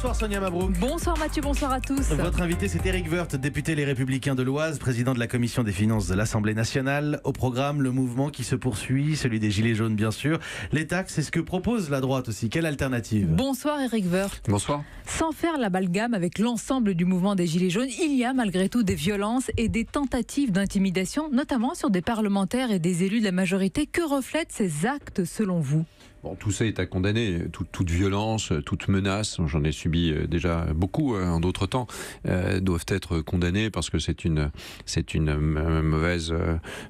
Bonsoir Sonia Mabrouk. Bonsoir Mathieu, bonsoir à tous. Votre invité c'est Eric Woerth, député Les Républicains de l'Oise, président de la commission des finances de l'Assemblée nationale. Au programme, le mouvement qui se poursuit, celui des Gilets jaunes bien sûr. Les taxes, c'est ce que propose la droite aussi. Quelle alternative Bonsoir Eric Woerth. Bonsoir. Sans faire la avec l'ensemble du mouvement des Gilets jaunes, il y a malgré tout des violences et des tentatives d'intimidation, notamment sur des parlementaires et des élus de la majorité. Que reflètent ces actes selon vous Bon, tout ça est à condamner. toute, violence, toute menace, j'en ai subi euh, déjà beaucoup euh, en d'autres temps, euh, doivent être condamnées parce que c'est une, c'est une mauvaise,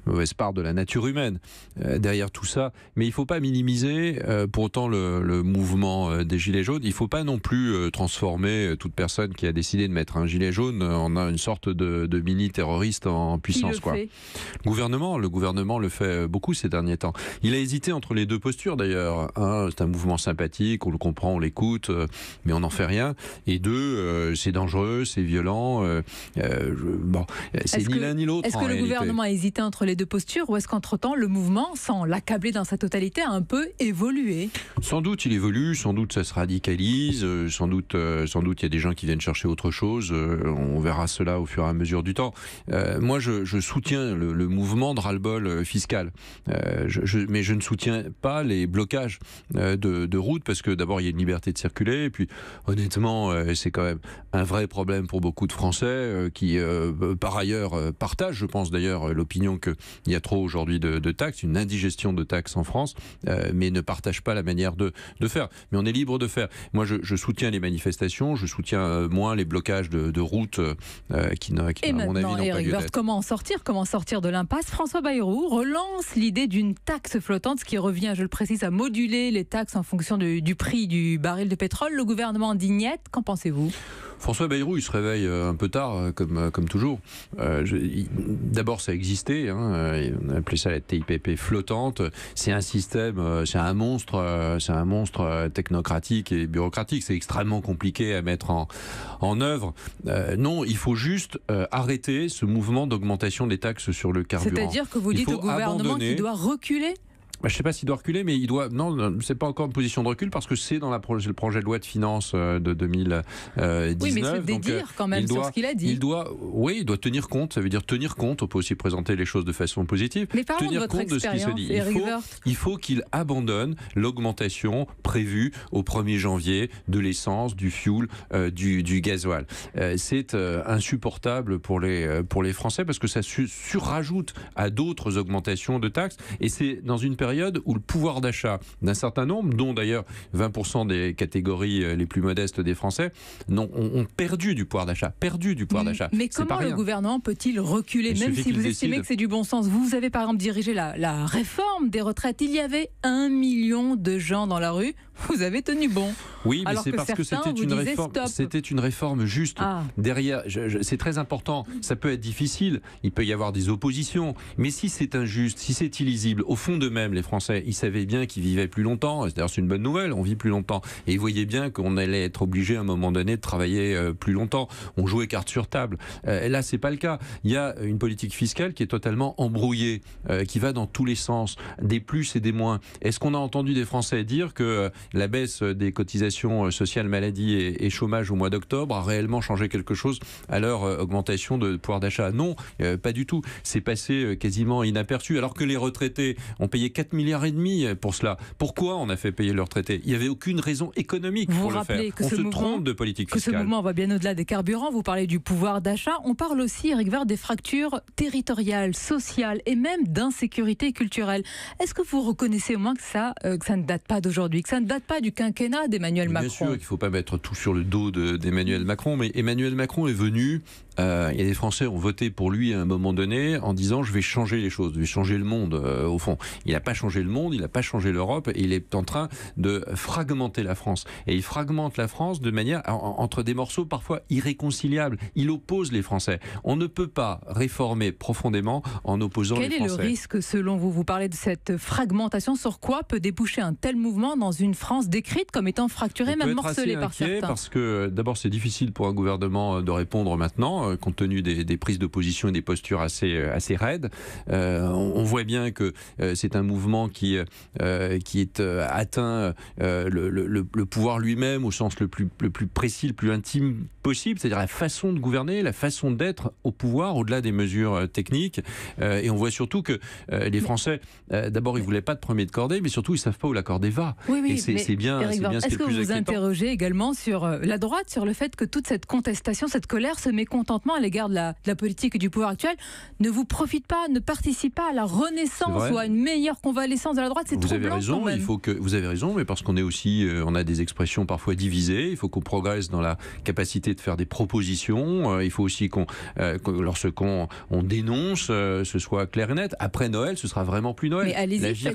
mauvaise part de la nature humaine derrière tout ça. Mais il ne faut pas minimiser pour autant le, mouvement des Gilets jaunes. Il ne faut pas non plus transformer toute personne qui a décidé de mettre un gilet jaune en une sorte de, mini-terroriste en puissance. quoi. le gouvernement, le gouvernement le fait beaucoup ces derniers temps. Il a hésité entre les deux postures d'ailleurs un, c'est un mouvement sympathique, on le comprend, on l'écoute, euh, mais on n'en fait rien. Et deux, euh, c'est dangereux, c'est violent. Euh, bon, c'est ni l'un ni l'autre. Est-ce que le gouvernement a hésité entre les deux postures ou est-ce qu'entre-temps, le mouvement, sans l'accabler dans sa totalité, a un peu évolué Sans doute, il évolue, sans doute, ça se radicalise, sans doute, sans doute, il y a des gens qui viennent chercher autre chose. On verra cela au fur et à mesure du temps. moi, je, soutiens le, mouvement de ras-le-bol fiscal, mais je ne soutiens pas les blocages euh, de, route, parce que d'abord, il y a une liberté de circuler, et puis honnêtement, euh, c'est quand même un vrai problème pour beaucoup de Français euh, qui, par ailleurs, partagent, je pense d'ailleurs, l'opinion qu'il y a trop aujourd'hui de, taxes, une indigestion de taxes en France, mais ne partagent pas la manière de, faire. Mais on est libre de faire. Moi, je, soutiens les manifestations, je soutiens moins les blocages de, de routes qui, qui à mon avis, n'ont pas lieu Comment en sortir Comment sortir de l'impasse François Bayrou relance l'idée d'une taxe flottante, ce qui revient, je le précise, à moduler les taxes en fonction du prix du baril de pétrole. Le gouvernement dignette, qu'en pensez-vous François Bayrou, il se réveille euh, un peu tard, euh, comme, euh, comme toujours. D'abord, ça existait. Hein, on appelait ça la TIPP flottante. C'est un système, c'est un monstre, c'est un monstre technocratique et bureaucratique. C'est extrêmement compliqué à mettre en, en œuvre. non, il faut juste arrêter ce mouvement d'augmentation des taxes sur le carburant. C'est-à-dire que vous dites au gouvernement qu'il doit reculer bah, je ne sais pas s'il doit reculer, mais il doit. Non, euh, c'est pas encore une position de recul parce que c'est dans la le projet de loi de finances euh, de 2019. Euh, oui, mais se dédire quand même doit, sur ce qu'il a dit. Il doit, oui, il doit tenir compte. Ça veut dire tenir compte. On peut aussi présenter les choses de façon positive. Mais tenir compte de ce qui se dit. Il faut, qu'il abandonne l'augmentation prévue au 1er janvier de l'essence, du fuel, du, gasoil. c'est insupportable pour les, pour les Français parce que ça surajoute à d'autres augmentations de taxes. Et c'est dans une période période où le pouvoir d'achat d'un certain nombre, dont d'ailleurs 20% des catégories euh, les plus modestes des Français, ont, ont perdu du pouvoir d'achat. Perdu du pouvoir d'achat. Mais comment le gouvernement peut-il reculer, même si vous estimez que c'est du bon sens Vous avez par exemple dirigé la, réforme des retraites. Il y avait un million de gens dans la rue. Vous avez tenu bon. Oui, mais c'est parce que c'était une réforme. C'était une réforme juste. Ah. Derrière, c'est très important. Ça peut être difficile. Il peut y avoir des oppositions. Mais si c'est injuste, si c'est illisible, au fond de même, les Français, ils savaient bien qu'ils vivaient plus longtemps. D'ailleurs, c'est une bonne nouvelle, on vit plus longtemps. Et ils voyaient bien qu'on allait être obligé à un moment donné de travailler euh, plus longtemps. On jouait carte sur table. Euh, et là, c'est pas le cas. Il y a une politique fiscale qui est totalement embrouillée, euh, qui va dans tous les sens, des plus et des moins. Est-ce qu'on a entendu des Français dire que la baisse des cotisations sociales, maladie et chômage au mois d'octobre a réellement changé quelque chose à leur augmentation de pouvoir d'achat Non, pas du tout. C'est passé quasiment inaperçu. Alors que les retraités ont payé 4 milliards et demi euh, pour cela. Pourquoi on a fait payer le retraité Il n'y avait aucune raison économique vous pour le faire. Que on ce se trompe de politique fiscale. Que ce mouvement va bien au-delà des carburants. Vous parlez du pouvoir d'achat. On parle aussi, Eric Vard, des fractures territoriales, sociales et même d'insécurité culturelle. Est-ce que vous reconnaissez au moins que ça, euh, que ça ne date pas d'aujourd'hui, que ça ne date pas du quinquennat d'Emmanuel Macron Bien sûr qu'il ne faut pas mettre tout sur le dos d'Emmanuel Macron, mais Emmanuel Macron est venu euh, et les Français ont voté pour lui à un moment donné en disant je vais changer les choses, je vais changer le monde au fond. Il n'a pas changé le monde, il n'a pas changé l'Europe, et il est en train de fragmenter la France. Et il fragmente la France de manière entre des morceaux parfois irréconciliables. Il oppose les Français. On ne peut pas réformer profondément en opposant les Français. Quel est le risque selon vous Vous parlez de cette fragmentation. Sur quoi peut déboucher un tel mouvement dans une France décrite comme étant fracturée, même morcelée par certains Parce que d'abord, c'est difficile pour un gouvernement euh, de répondre maintenant, euh, compte tenu des, prises d'opposition et des postures assez, euh, assez raides. on voit bien que c'est un mouvement qui, euh, qui est euh, atteint euh, le, pouvoir lui-même au sens le plus, le plus précis, le plus intime possible, c'est-à-dire la façon de gouverner, la façon d'être au pouvoir au-delà des mesures techniques. et on voit surtout que les Français, d'abord, ils ne voulaient pas de premier de cordée, mais surtout, ils ne savent pas où la cordée va. Oui, et c'est bien. Est-ce est que vous vous interrogez également sur la droite, sur le fait que toute cette contestation, cette colère, ce mécontentement à l'égard de, la, politique et du pouvoir actuel ne vous profite pas, ne participe pas à la renaissance ou à une meilleure convention à l'essence de la droite, c'est troublant. Vous avez raison, il faut que vous avez raison, mais parce qu'on est aussi, euh, on a des expressions parfois divisées. Il faut qu'on progresse dans la capacité de faire des propositions. Euh, il faut aussi qu'on, euh, lorsqu'on dénonce, ce soit clair et net. Après Noël, ce sera vraiment plus Noël. Mais allez-y, à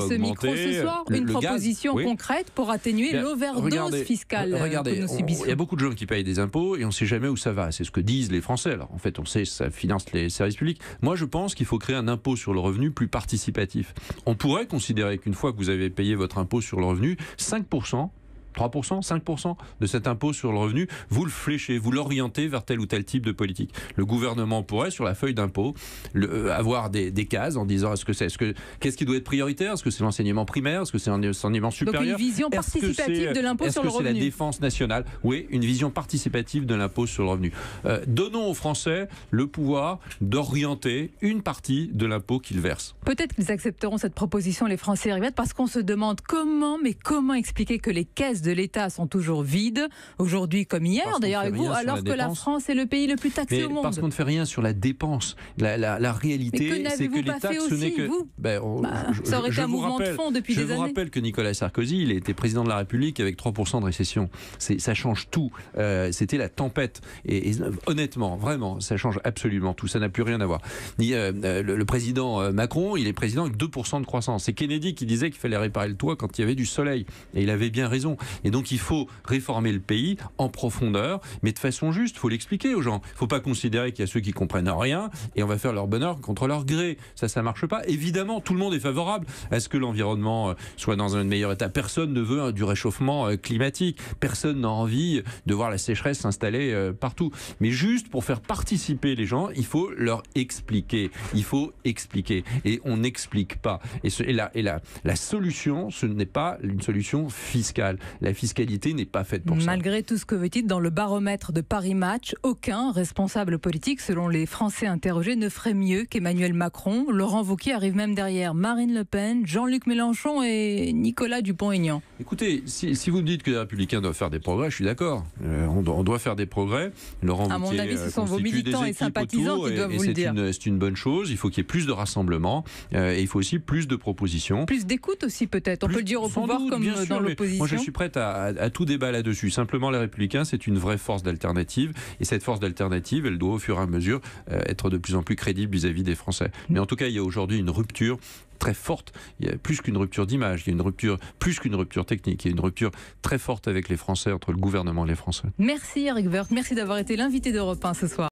ce micro ce soir une proposition concrète pour atténuer l'overdose fiscale regardez, que nous subissons. Il y a beaucoup de gens qui payent des impôts et on ne sait jamais où ça va. C'est ce que disent les Français. Alors en fait, on sait ça finance les services publics. Moi, je pense qu'il faut créer un impôt sur le revenu plus participatif. On pourrait considérer qu'une fois que vous avez payé votre impôt sur le revenu, 5% 3%, 5% de cet impôt sur le revenu, vous le fléchez, vous l'orientez vers tel ou tel type de politique. Le gouvernement pourrait, sur la feuille d'impôt, euh, avoir des, cases en disant est-ce que c'est, ce que, qu'est-ce qui doit être prioritaire Est-ce que c'est l'enseignement primaire Est-ce que c'est l'enseignement supérieur une vision participative de l'impôt sur le revenu. Est-ce que c'est la défense nationale Oui, une vision participative de l'impôt sur le revenu. Euh, donnons aux Français le pouvoir d'orienter une partie de l'impôt qu'ils versent. Peut-être qu'ils accepteront cette proposition, les Français, parce qu'on se demande comment, mais comment expliquer que les caisses de l'État sont toujours vides, aujourd'hui comme hier d'ailleurs avec vous, alors que la France est le pays le plus taxé au monde. Parce qu'on ne fait rien sur la dépense. La, réalité, c'est que les ce n'est que. Ben, bah, ça aurait été un mouvement de fond depuis des années. Je vous rappelle que Nicolas Sarkozy, il était président de la République avec 3% de récession. Ça change tout. Euh, c'était la tempête. Et, honnêtement, vraiment, ça change absolument tout. Ça n'a plus rien à voir. Ni, euh, euh, le, président Macron, il est président avec 2% de croissance. C'est Kennedy qui disait qu'il fallait réparer le toit quand il y avait du soleil. Et il avait bien raison. Et donc il faut réformer le pays en profondeur, mais de façon juste. Il faut l'expliquer aux gens. Il ne faut pas considérer qu'il y a ceux qui comprennent rien et on va faire leur bonheur contre leur gré. Ça, ça ne marche pas. Évidemment, tout le monde est favorable à ce que l'environnement euh, soit dans un meilleur état. Personne ne veut hein, du réchauffement euh, climatique. Personne n'a envie de voir la sécheresse s'installer euh, partout. Mais juste pour faire participer les gens, il faut leur expliquer. Il faut expliquer. Et on n'explique pas. Et, et la solution, ce n'est pas une solution fiscale. La fiscalité n'est pas faite pour Malgré ça. Malgré tout ce que vous dites, dans le baromètre de Paris Match, aucun responsable politique, selon les Français interrogés, ne ferait mieux qu'Emmanuel Macron. Laurent Wauquiez arrive même derrière Marine Le Pen, Jean-Luc Mélenchon et Nicolas Dupont-Aignan. Écoutez, si, vous me dites que les Républicains doivent faire des progrès, je suis d'accord. Euh, on, doit faire des progrès. Laurent à mon avis, ce euh, sont vos militants et sympathisants qui doivent vous le dire. C'est une bonne chose. Il faut qu'il y ait plus de rassemblements euh, et il faut aussi plus de propositions. Plus d'écoute aussi peut-être. On peut le dire au pouvoir comme dans l'opposition. Moi, je suis prêt à, tout débat là-dessus. Simplement, les Républicains, c'est une vraie force d'alternative. Et cette force d'alternative, elle doit au fur et à mesure euh, être de plus en plus crédible vis-à-vis des Français. Mm. Mais en tout cas, il y a aujourd'hui une rupture très forte. Il y a plus qu'une rupture d'image, il y a une rupture, plus qu'une rupture technique, il y a une rupture très forte avec les Français, entre le gouvernement et les Français. Merci Eric merci d'avoir été l'invité d'Europe 1 ce soir.